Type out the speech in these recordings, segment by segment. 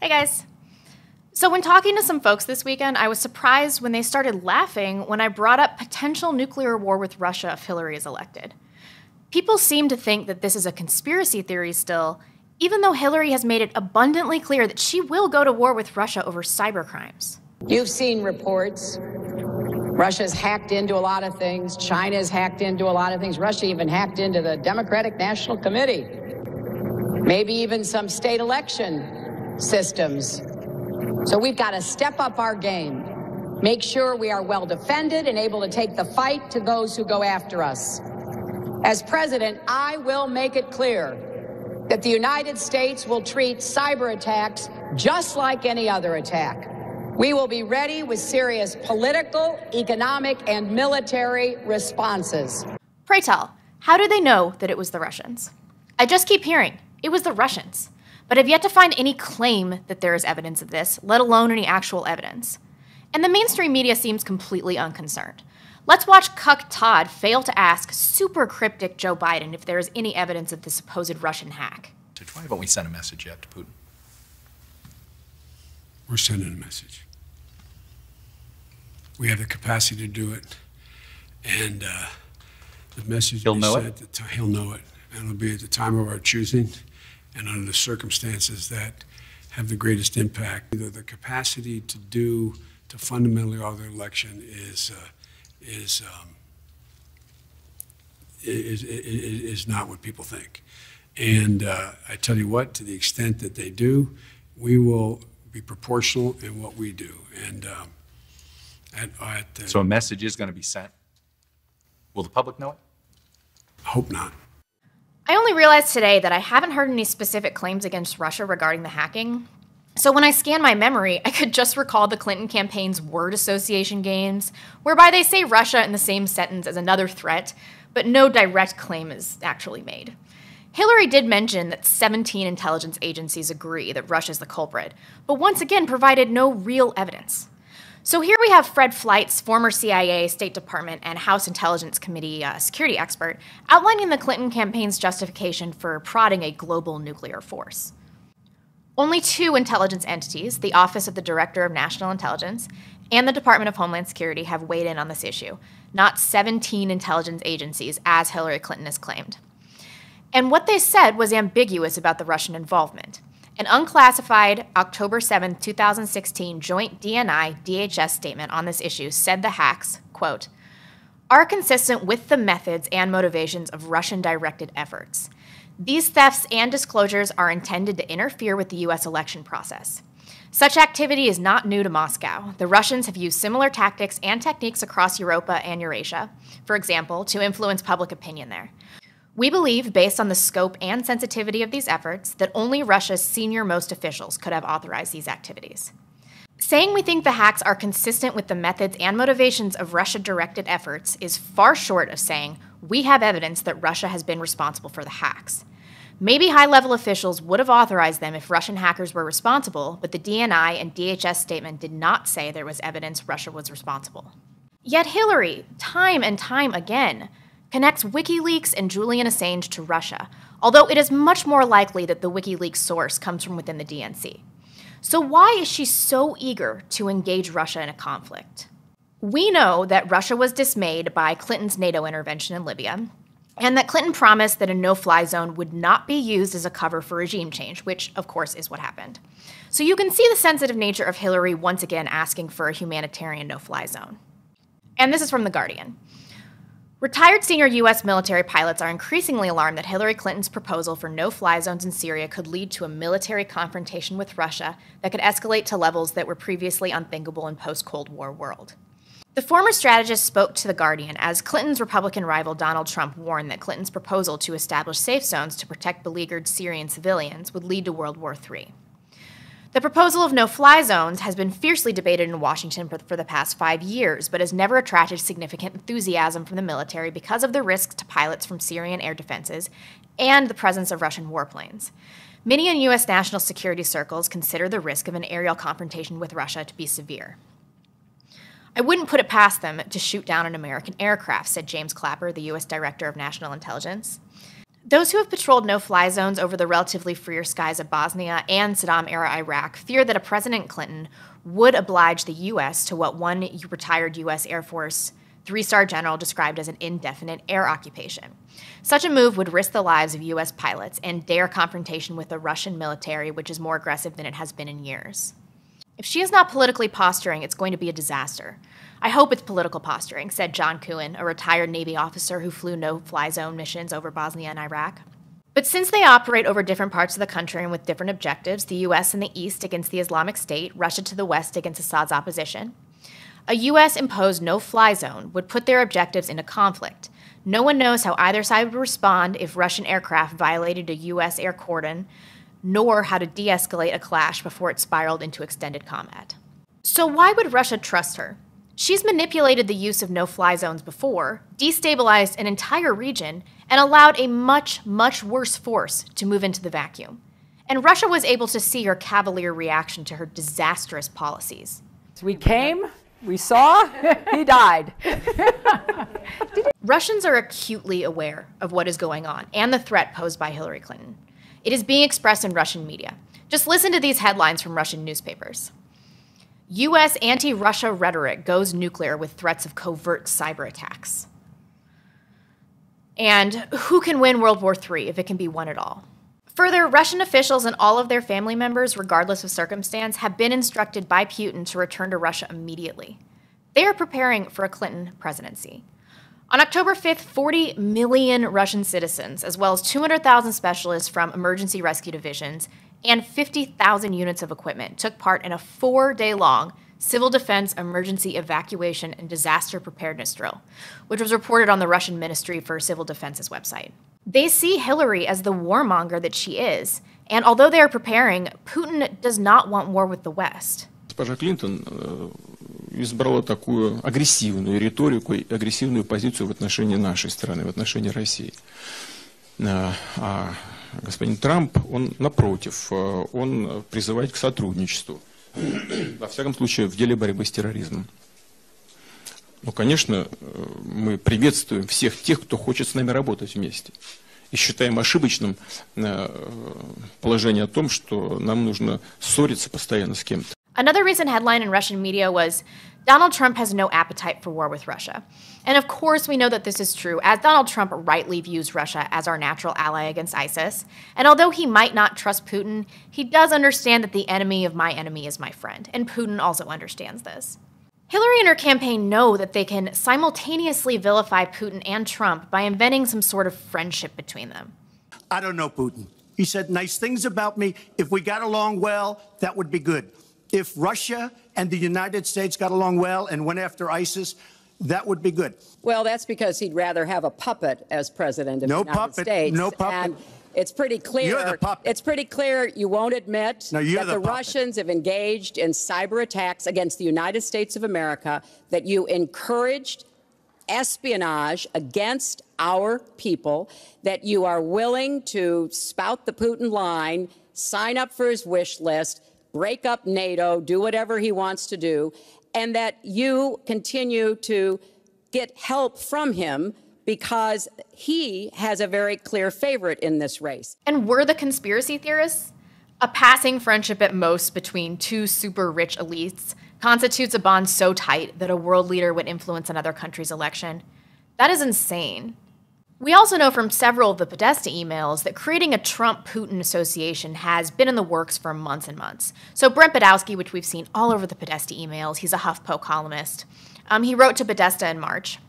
Hey guys. So, when talking to some folks this weekend, I was surprised when they started laughing when I brought up potential nuclear war with Russia if Hillary is elected. People seem to think that this is a conspiracy theory still, even though Hillary has made it abundantly clear that she will go to war with Russia over cybercrimes. You've seen reports. Russia's hacked into a lot of things. China's hacked into a lot of things. Russia even hacked into the Democratic National Committee maybe even some state election systems. So we've got to step up our game, make sure we are well defended and able to take the fight to those who go after us. As president, I will make it clear that the United States will treat cyber attacks just like any other attack. We will be ready with serious political, economic, and military responses. Pray tell, how do they know that it was the Russians? I just keep hearing it was the Russians, but have yet to find any claim that there is evidence of this, let alone any actual evidence. And the mainstream media seems completely unconcerned. Let's watch Cuck Todd fail to ask super cryptic Joe Biden if there is any evidence of the supposed Russian hack. So why haven't we sent a message yet to Putin? We're sending a message. We have the capacity to do it, and uh, the message he'll know it. he'll know it, and it'll be at the time of our choosing and under the circumstances that have the greatest impact. the capacity to do, to fundamentally alter the election is, uh, is, um, is, is, is, not what people think. And uh, I tell you what, to the extent that they do, we will be proportional in what we do. And um, at, at the, so a message is going to be sent. Will the public know it? I hope not. I only realized today that I haven't heard any specific claims against Russia regarding the hacking. So when I scan my memory, I could just recall the Clinton campaign's word association games, whereby they say Russia in the same sentence as another threat, but no direct claim is actually made. Hillary did mention that 17 intelligence agencies agree that Russia is the culprit, but once again provided no real evidence. So here we have Fred Flights, former CIA, State Department, and House Intelligence Committee uh, security expert, outlining the Clinton campaign's justification for prodding a global nuclear force. Only two intelligence entities, the Office of the Director of National Intelligence and the Department of Homeland Security, have weighed in on this issue, not 17 intelligence agencies, as Hillary Clinton has claimed. And what they said was ambiguous about the Russian involvement. An unclassified October 7, 2016 joint DNI DHS statement on this issue said the hacks, quote, are consistent with the methods and motivations of Russian directed efforts. These thefts and disclosures are intended to interfere with the U.S. election process. Such activity is not new to Moscow. The Russians have used similar tactics and techniques across Europa and Eurasia, for example, to influence public opinion there. We believe, based on the scope and sensitivity of these efforts, that only Russia's senior most officials could have authorized these activities. Saying we think the hacks are consistent with the methods and motivations of Russia directed efforts is far short of saying we have evidence that Russia has been responsible for the hacks. Maybe high level officials would have authorized them if Russian hackers were responsible, but the DNI and DHS statement did not say there was evidence Russia was responsible. Yet Hillary, time and time again, connects WikiLeaks and Julian Assange to Russia, although it is much more likely that the WikiLeaks source comes from within the DNC. So, why is she so eager to engage Russia in a conflict? We know that Russia was dismayed by Clinton's NATO intervention in Libya, and that Clinton promised that a no fly zone would not be used as a cover for regime change, which, of course, is what happened. So, you can see the sensitive nature of Hillary once again asking for a humanitarian no fly zone. And this is from The Guardian. Retired senior U.S. military pilots are increasingly alarmed that Hillary Clinton's proposal for no fly zones in Syria could lead to a military confrontation with Russia that could escalate to levels that were previously unthinkable in post Cold War world. The former strategist spoke to The Guardian as Clinton's Republican rival Donald Trump warned that Clinton's proposal to establish safe zones to protect beleaguered Syrian civilians would lead to World War III. The proposal of no fly zones has been fiercely debated in Washington for, for, the past five years, but has never attracted significant enthusiasm from the military because of the risks to pilots from Syrian air defenses and the presence of Russian warplanes. Many in U.S. national security circles consider the risk of an aerial confrontation with Russia to be severe. I wouldn't put it past them to shoot down an American aircraft, said James Clapper, the U.S. Director of National Intelligence. Those who have patrolled no fly zones over the relatively freer skies of Bosnia and Saddam era Iraq fear that a President Clinton would oblige the U.S. to what one retired U.S. Air Force three star general described as an indefinite air occupation. Such a move would risk the lives of U.S. pilots and dare confrontation with the Russian military, which is more aggressive than it has been in years. If she is not politically posturing, it's going to be a disaster. I hope it's political posturing, said John Kuhn, a retired Navy officer who flew no fly zone missions over Bosnia and Iraq. But since they operate over different parts of the country and with different objectives, the US in the east against the Islamic State, Russia to the west against Assad's opposition, a US imposed no fly zone would put their objectives into conflict. No one knows how either side would respond if Russian aircraft violated a US air cordon nor how to de escalate a clash before it spiraled into extended combat. So, why would Russia trust her? She's manipulated the use of no fly zones before, destabilized an entire region, and allowed a much, much worse force to move into the vacuum. And Russia was able to see her cavalier reaction to her disastrous policies. we came, we saw, he died. Russians are acutely aware of what is going on and the threat posed by Hillary Clinton. It is being expressed in Russian media. Just listen to these headlines from Russian newspapers. US anti Russia rhetoric goes nuclear with threats of covert cyber attacks. And who can win World War III if it can be won at all? Further, Russian officials and all of their family members, regardless of circumstance, have been instructed by Putin to return to Russia immediately. They are preparing for a Clinton presidency. On October 5th, 40 million Russian citizens, as well as 200,000 specialists from emergency rescue divisions and 50,000 units of equipment, took part in a four day long civil defense emergency evacuation and disaster preparedness drill, which was reported on the Russian Ministry for Civil Defense's website. They see Hillary as the warmonger that she is, and although they are preparing, Putin does not want war with the West. Clinton, uh... избрала такую агрессивную риторику и агрессивную позицию в отношении нашей страны, в отношении России. А, а господин Трамп, он напротив, а, он призывает к сотрудничеству, во всяком случае, в деле борьбы с терроризмом. Ну, конечно, э, мы приветствуем всех тех, кто хочет с нами работать вместе. И считаем ошибочным э, положение о том, что нам нужно ссориться постоянно с кем-то. Another recent headline in Russian media was Donald Trump has no appetite for war with Russia. And of course, we know that this is true, as Donald Trump rightly views Russia as our natural ally against ISIS. And although he might not trust Putin, he does understand that the enemy of my enemy is my friend. And Putin also understands this. Hillary and her campaign know that they can simultaneously vilify Putin and Trump by inventing some sort of friendship between them. I don't know Putin. He said nice things about me. If we got along well, that would be good. If Russia and the United States got along well and went after ISIS, that would be good. Well, that's because he'd rather have a puppet as president of no the United puppet, States. No puppet. And it's pretty clear. You're the puppet. It's pretty clear you won't admit no, that the, the Russians have engaged in cyber attacks against the United States of America, that you encouraged espionage against our people, that you are willing to spout the Putin line, sign up for his wish list break up NATO, do whatever he wants to do, and that you continue to get help from him because he has a very clear favorite in this race. And were the conspiracy theorists? A passing friendship at most between two super rich elites constitutes a bond so tight that a world leader would influence another country's election. That is insane. We also know from several of the Podesta emails that creating a Trump Putin association has been in the works for months and months. So, Brent Badowski, which we've seen all over the Podesta emails, he's a HuffPo columnist, um, he wrote to Podesta in March.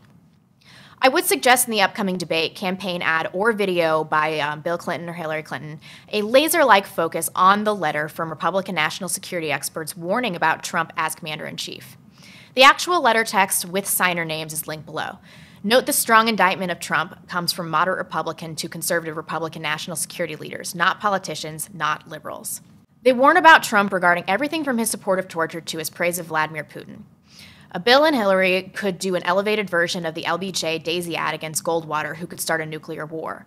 I would suggest in the upcoming debate, campaign ad, or video by um, Bill Clinton or Hillary Clinton, a laser like focus on the letter from Republican national security experts warning about Trump as commander in chief. The actual letter text with signer names is linked below. Note the strong indictment of Trump comes from moderate Republican to conservative Republican national security leaders, not politicians, not liberals. They warn about Trump regarding everything from his support of torture to his praise of Vladimir Putin. A Bill and Hillary could do an elevated version of the LBJ Daisy ad against Goldwater, who could start a nuclear war.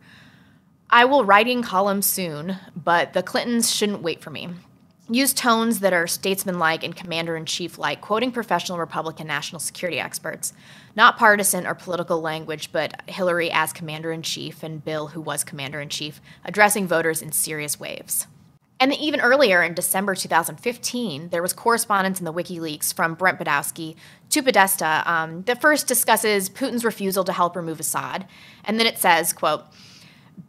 I will write in columns soon, but the Clintons shouldn't wait for me use tones that are statesmanlike and commander in chief like, quoting professional Republican national security experts. Not partisan or political language, but Hillary as commander in chief and Bill, who was commander in chief, addressing voters in serious waves. And even earlier in December 2015, there was correspondence in the WikiLeaks from Brent Badowski to Podesta um, that first discusses Putin's refusal to help remove Assad. And then it says, quote,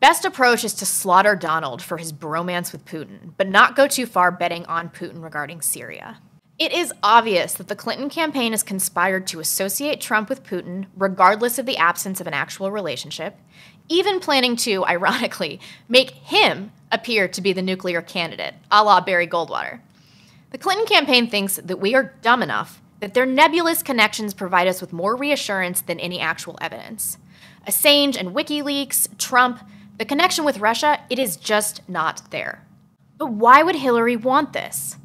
Best approach is to slaughter Donald for his bromance with Putin, but not go too far betting on Putin regarding Syria. It is obvious that the Clinton campaign has conspired to associate Trump with Putin, regardless of the absence of an actual relationship, even planning to, ironically, make him appear to be the nuclear candidate, a la Barry Goldwater. The Clinton campaign thinks that we are dumb enough that their nebulous connections provide us with more reassurance than any actual evidence. Assange and WikiLeaks, Trump, the connection with Russia, it is just not there. But why would Hillary want this?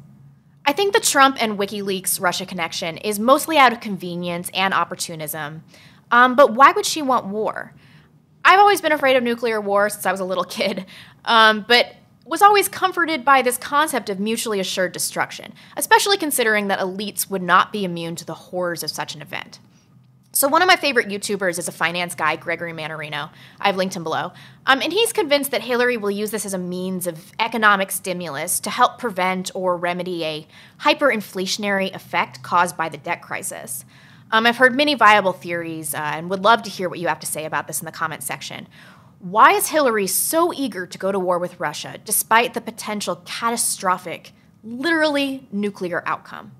I think the Trump and WikiLeaks Russia connection is mostly out of convenience and opportunism. Um, but why would she want war? I've always been afraid of nuclear war since I was a little kid, um, but was always comforted by this concept of mutually assured destruction, especially considering that elites would not be immune to the horrors of such an event. So one of my favorite YouTubers is a finance guy, Gregory Manorino. I've linked him below. Um, and he's convinced that Hillary will use this as a means of economic stimulus to help prevent or remedy a hyperinflationary effect caused by the debt crisis. Um, I've heard many viable theories uh, and would love to hear what you have to say about this in the comment section. Why is Hillary so eager to go to war with Russia despite the potential catastrophic, literally nuclear outcome?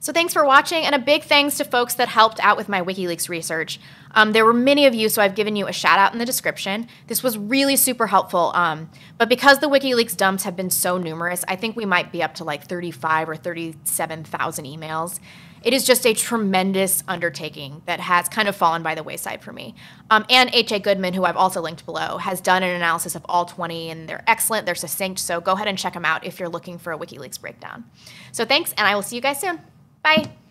So thanks for watching, and a big thanks to folks that helped out with my WikiLeaks research. Um, there were many of you, so I've given you a shout out in the description. This was really super helpful, um, but because the WikiLeaks dumps have been so numerous, I think we might be up to like 35 or 37,000 emails. It is just a tremendous undertaking that has kind of fallen by the wayside for me. Um, and H.A. Goodman, who I've also linked below, has done an analysis of all 20, and they're excellent, they're succinct, so go ahead and check them out if you're looking for a WikiLeaks breakdown. So thanks, and I will see you guys soon. Bye.